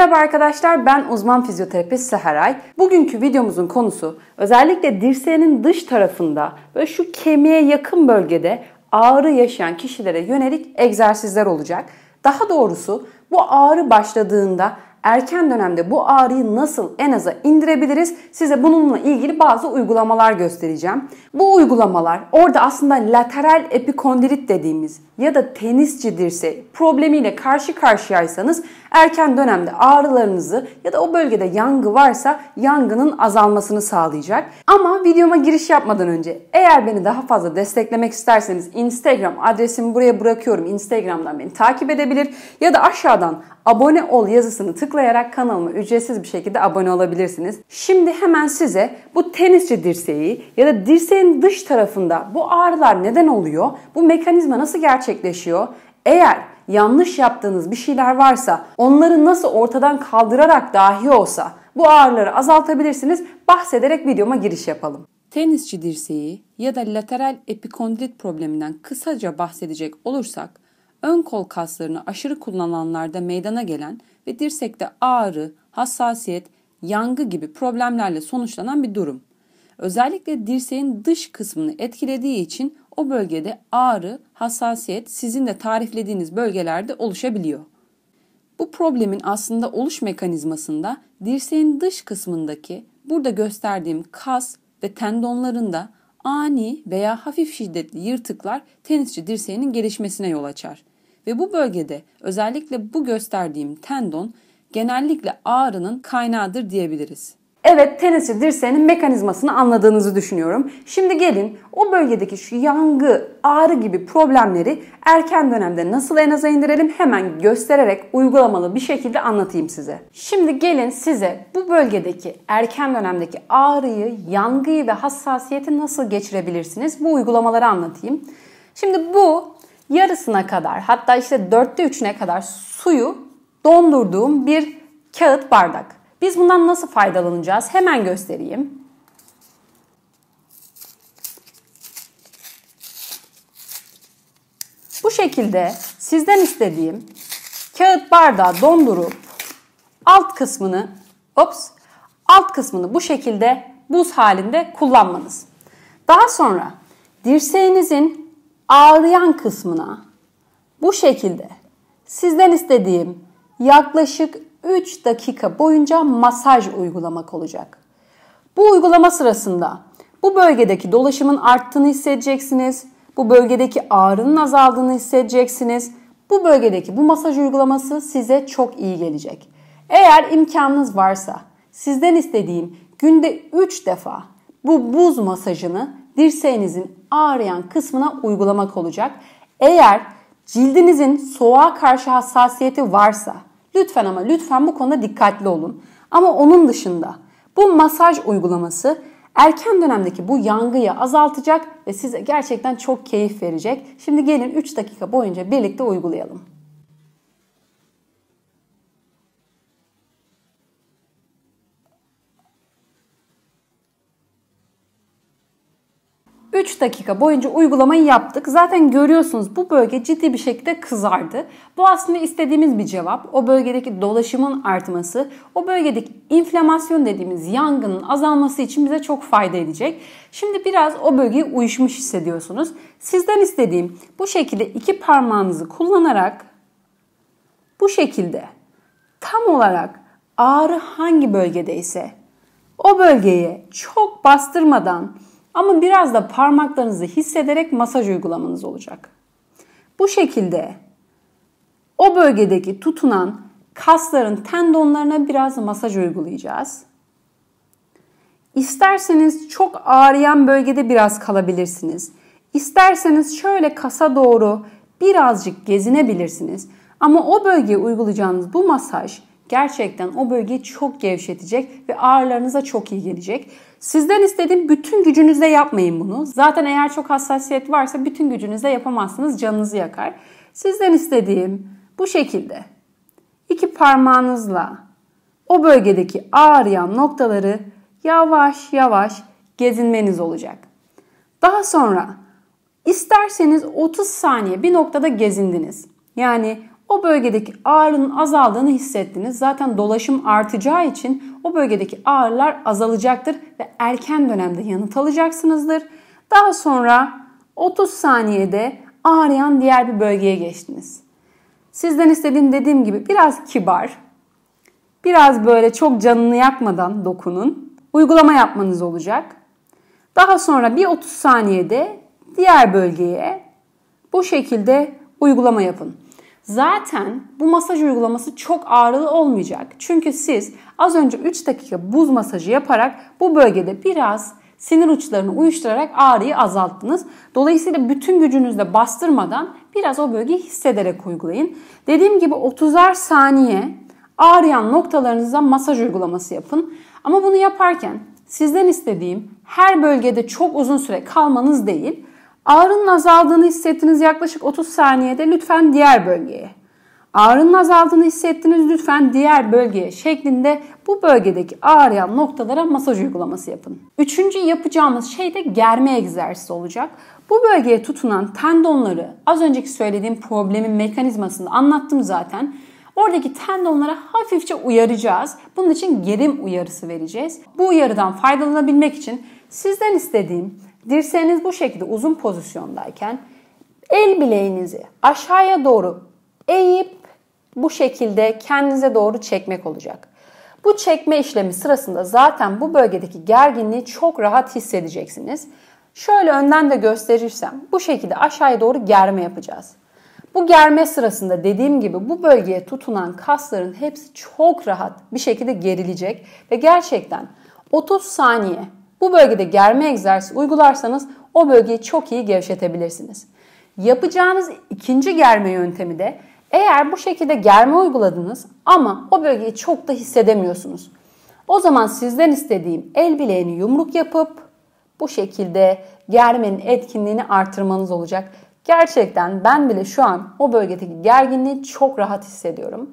Merhaba arkadaşlar ben uzman fizyoterapist Seheray. Bugünkü videomuzun konusu özellikle dirseğinin dış tarafında ve şu kemiğe yakın bölgede ağrı yaşayan kişilere yönelik egzersizler olacak. Daha doğrusu bu ağrı başladığında erken dönemde bu ağrıyı nasıl en aza indirebiliriz? Size bununla ilgili bazı uygulamalar göstereceğim. Bu uygulamalar orada aslında lateral epikondilit dediğimiz ya da tenisçidirse problemiyle karşı karşıyaysanız erken dönemde ağrılarınızı ya da o bölgede yangı varsa yangının azalmasını sağlayacak. Ama videoma giriş yapmadan önce eğer beni daha fazla desteklemek isterseniz Instagram adresimi buraya bırakıyorum. Instagram'dan beni takip edebilir ya da aşağıdan abone ol yazısını tıklayarak kanalıma ücretsiz bir şekilde abone olabilirsiniz. Şimdi hemen size bu tenisçi dirseği ya da dirseğin dış tarafında bu ağrılar neden oluyor? Bu mekanizma nasıl gerçekleşiyor? gerçekleşiyor. Eğer yanlış yaptığınız bir şeyler varsa onları nasıl ortadan kaldırarak dahi olsa bu ağrıları azaltabilirsiniz. Bahsederek videoma giriş yapalım. Tenisçi dirseği ya da lateral epikondrit probleminden kısaca bahsedecek olursak, ön kol kaslarını aşırı kullananlarda meydana gelen ve dirsekte ağrı, hassasiyet, yangı gibi problemlerle sonuçlanan bir durum. Özellikle dirseğin dış kısmını etkilediği için o bölgede ağrı, hassasiyet sizin de tariflediğiniz bölgelerde oluşabiliyor. Bu problemin aslında oluş mekanizmasında dirseğin dış kısmındaki burada gösterdiğim kas ve tendonlarında ani veya hafif şiddetli yırtıklar tenisçi dirseğinin gelişmesine yol açar. Ve bu bölgede özellikle bu gösterdiğim tendon genellikle ağrının kaynağıdır diyebiliriz. Evet tenisçi dirseğinin mekanizmasını anladığınızı düşünüyorum. Şimdi gelin o bölgedeki şu yangı, ağrı gibi problemleri erken dönemde nasıl en aza indirelim hemen göstererek uygulamalı bir şekilde anlatayım size. Şimdi gelin size bu bölgedeki erken dönemdeki ağrıyı, yangıyı ve hassasiyeti nasıl geçirebilirsiniz bu uygulamaları anlatayım. Şimdi bu yarısına kadar hatta işte dörtte üçüne kadar suyu dondurduğum bir kağıt bardak. Biz bundan nasıl faydalanacağız? Hemen göstereyim. Bu şekilde sizden istediğim kağıt bardağı dondurup alt kısmını ops alt kısmını bu şekilde buz halinde kullanmanız. Daha sonra dirseğinizin ağrıyan kısmına bu şekilde sizden istediğim yaklaşık 3 dakika boyunca masaj uygulamak olacak. Bu uygulama sırasında bu bölgedeki dolaşımın arttığını hissedeceksiniz. Bu bölgedeki ağrının azaldığını hissedeceksiniz. Bu bölgedeki bu masaj uygulaması size çok iyi gelecek. Eğer imkanınız varsa sizden istediğim günde 3 defa bu buz masajını dirseğinizin ağrıyan kısmına uygulamak olacak. Eğer cildinizin soğuğa karşı hassasiyeti varsa Lütfen ama lütfen bu konuda dikkatli olun. Ama onun dışında bu masaj uygulaması erken dönemdeki bu yangıyı azaltacak ve size gerçekten çok keyif verecek. Şimdi gelin 3 dakika boyunca birlikte uygulayalım. 3 dakika boyunca uygulamayı yaptık. Zaten görüyorsunuz bu bölge ciddi bir şekilde kızardı. Bu aslında istediğimiz bir cevap. O bölgedeki dolaşımın artması, o bölgedeki inflamasyon dediğimiz yangının azalması için bize çok fayda edecek. Şimdi biraz o bölgeye uyuşmuş hissediyorsunuz. Sizden istediğim bu şekilde iki parmağınızı kullanarak bu şekilde tam olarak ağrı hangi bölgedeyse o bölgeye çok bastırmadan ama biraz da parmaklarınızı hissederek masaj uygulamanız olacak. Bu şekilde o bölgedeki tutunan kasların tendonlarına biraz masaj uygulayacağız. İsterseniz çok ağrıyan bölgede biraz kalabilirsiniz. İsterseniz şöyle kasa doğru birazcık gezinebilirsiniz. Ama o bölgeye uygulayacağınız bu masaj gerçekten o bölgeyi çok gevşetecek ve ağrılarınıza çok iyi gelecek. Sizden istediğim bütün gücünüzle yapmayın bunu. Zaten eğer çok hassasiyet varsa bütün gücünüzle yapamazsınız, canınızı yakar. Sizden istediğim bu şekilde. iki parmağınızla o bölgedeki ağrıyan noktaları yavaş yavaş gezinmeniz olacak. Daha sonra isterseniz 30 saniye bir noktada gezindiniz. Yani o bölgedeki ağrının azaldığını hissettiniz. Zaten dolaşım artacağı için o bölgedeki ağrılar azalacaktır ve erken dönemde yanıt alacaksınızdır. Daha sonra 30 saniyede ağrıyan diğer bir bölgeye geçtiniz. Sizden istediğim dediğim gibi biraz kibar, biraz böyle çok canını yakmadan dokunun. Uygulama yapmanız olacak. Daha sonra bir 30 saniyede diğer bölgeye bu şekilde uygulama yapın. Zaten bu masaj uygulaması çok ağrılı olmayacak. Çünkü siz az önce 3 dakika buz masajı yaparak bu bölgede biraz sinir uçlarını uyuşturarak ağrıyı azalttınız. Dolayısıyla bütün gücünüzle bastırmadan biraz o bölgeyi hissederek uygulayın. Dediğim gibi 30'ar saniye ağrıyan noktalarınıza masaj uygulaması yapın. Ama bunu yaparken sizden istediğim her bölgede çok uzun süre kalmanız değil, Ağrının azaldığını hissettiniz yaklaşık 30 saniyede lütfen diğer bölgeye. Ağrının azaldığını hissettiniz lütfen diğer bölgeye şeklinde bu bölgedeki ağrıyan noktalara masaj uygulaması yapın. Üçüncü yapacağımız şey de germe egzersizi olacak. Bu bölgeye tutunan tendonları az önceki söylediğim problemin mekanizmasını anlattım zaten. Oradaki tendonlara hafifçe uyaracağız. Bunun için gerim uyarısı vereceğiz. Bu uyarıdan faydalanabilmek için sizden istediğim Dirseğiniz bu şekilde uzun pozisyondayken el bileğinizi aşağıya doğru eğip bu şekilde kendinize doğru çekmek olacak. Bu çekme işlemi sırasında zaten bu bölgedeki gerginliği çok rahat hissedeceksiniz. Şöyle önden de gösterirsem bu şekilde aşağıya doğru germe yapacağız. Bu germe sırasında dediğim gibi bu bölgeye tutunan kasların hepsi çok rahat bir şekilde gerilecek ve gerçekten 30 saniye bu bölgede germe egzersizi uygularsanız o bölgeyi çok iyi gevşetebilirsiniz. Yapacağınız ikinci germe yöntemi de eğer bu şekilde germe uyguladınız ama o bölgeyi çok da hissedemiyorsunuz. O zaman sizden istediğim el bileğini yumruk yapıp bu şekilde germenin etkinliğini artırmanız olacak. Gerçekten ben bile şu an o bölgedeki gerginliği çok rahat hissediyorum.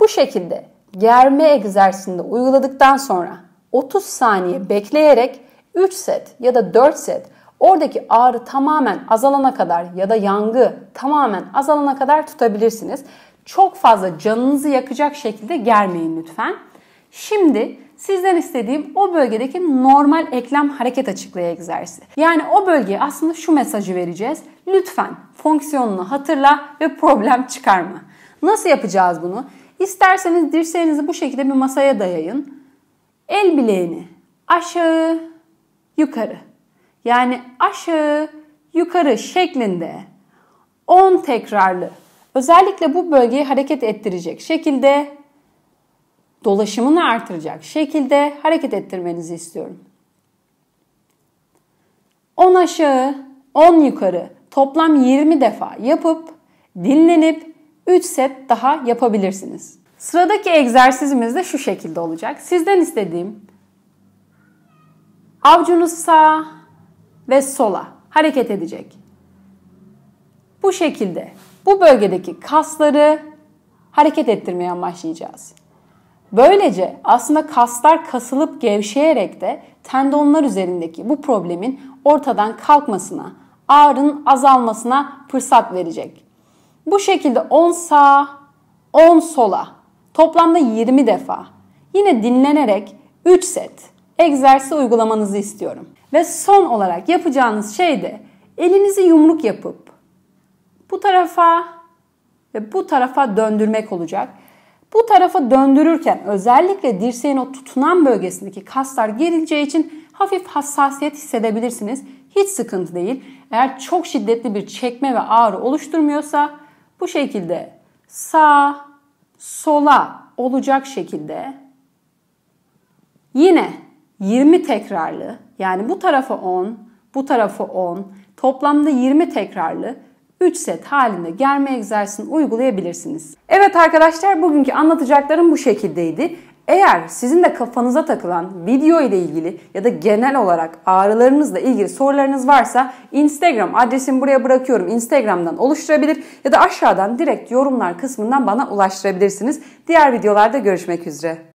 Bu şekilde germe egzersizinde uyguladıktan sonra 30 saniye bekleyerek 3 set ya da 4 set oradaki ağrı tamamen azalana kadar ya da yangı tamamen azalana kadar tutabilirsiniz. Çok fazla canınızı yakacak şekilde germeyin lütfen. Şimdi sizden istediğim o bölgedeki normal eklem hareket açıklığı egzersizi. Yani o bölgeye aslında şu mesajı vereceğiz. Lütfen fonksiyonunu hatırla ve problem çıkarma. Nasıl yapacağız bunu? İsterseniz dirseğinizi bu şekilde bir masaya dayayın. El bileğini aşağı yukarı yani aşağı yukarı şeklinde 10 tekrarlı özellikle bu bölgeyi hareket ettirecek şekilde dolaşımını artıracak şekilde hareket ettirmenizi istiyorum. 10 aşağı, 10 yukarı toplam 20 defa yapıp dinlenip 3 set daha yapabilirsiniz. Sıradaki egzersizimiz de şu şekilde olacak. Sizden istediğim avcunuz sağa ve sola hareket edecek. Bu şekilde bu bölgedeki kasları hareket ettirmeye başlayacağız. Böylece aslında kaslar kasılıp gevşeyerek de tendonlar üzerindeki bu problemin ortadan kalkmasına, ağrının azalmasına fırsat verecek. Bu şekilde 10 sağa, 10 sola Toplamda 20 defa. Yine dinlenerek 3 set egzersiz uygulamanızı istiyorum. Ve son olarak yapacağınız şey de elinizi yumruk yapıp bu tarafa ve bu tarafa döndürmek olacak. Bu tarafa döndürürken özellikle dirseğin o tutunan bölgesindeki kaslar gerileceği için hafif hassasiyet hissedebilirsiniz. Hiç sıkıntı değil. Eğer çok şiddetli bir çekme ve ağrı oluşturmuyorsa bu şekilde sağ, sola olacak şekilde yine 20 tekrarlı yani bu tarafa 10, bu tarafa 10 toplamda 20 tekrarlı 3 set halinde germe egzersizini uygulayabilirsiniz. Evet arkadaşlar bugünkü anlatacaklarım bu şekildeydi. Eğer sizin de kafanıza takılan video ile ilgili ya da genel olarak ağrılarınızla ilgili sorularınız varsa Instagram adresimi buraya bırakıyorum. Instagram'dan oluşturabilir ya da aşağıdan direkt yorumlar kısmından bana ulaştırabilirsiniz. Diğer videolarda görüşmek üzere.